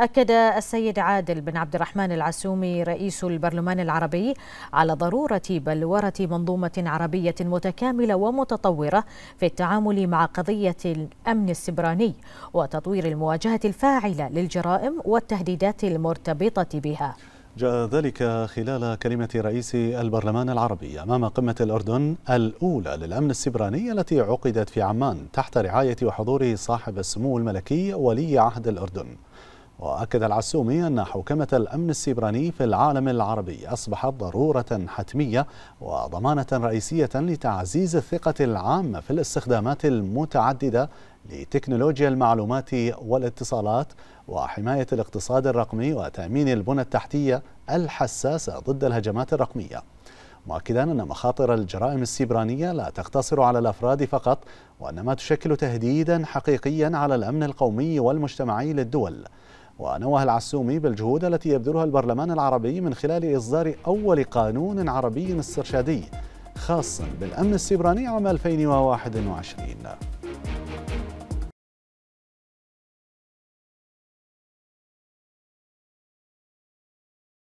أكد السيد عادل بن عبد الرحمن العسومي رئيس البرلمان العربي على ضرورة بلورة منظومة عربية متكاملة ومتطورة في التعامل مع قضية الأمن السبراني وتطوير المواجهة الفاعلة للجرائم والتهديدات المرتبطة بها جاء ذلك خلال كلمة رئيس البرلمان العربي أمام قمة الأردن الأولى للأمن السبراني التي عقدت في عمان تحت رعاية وحضور صاحب السمو الملكي ولي عهد الأردن وأكد العسومي أن حوكمة الأمن السيبراني في العالم العربي أصبحت ضرورة حتمية وضمانة رئيسية لتعزيز الثقة العامة في الاستخدامات المتعددة لتكنولوجيا المعلومات والاتصالات وحماية الاقتصاد الرقمي وتأمين البنى التحتية الحساسة ضد الهجمات الرقمية مؤكدا أن مخاطر الجرائم السيبرانية لا تقتصر على الأفراد فقط وإنما تشكل تهديدا حقيقيا على الأمن القومي والمجتمعي للدول ونوه العسومي بالجهود التي يبذلها البرلمان العربي من خلال إصدار أول قانون عربي استرشادي خاص بالأمن السيبراني عام 2021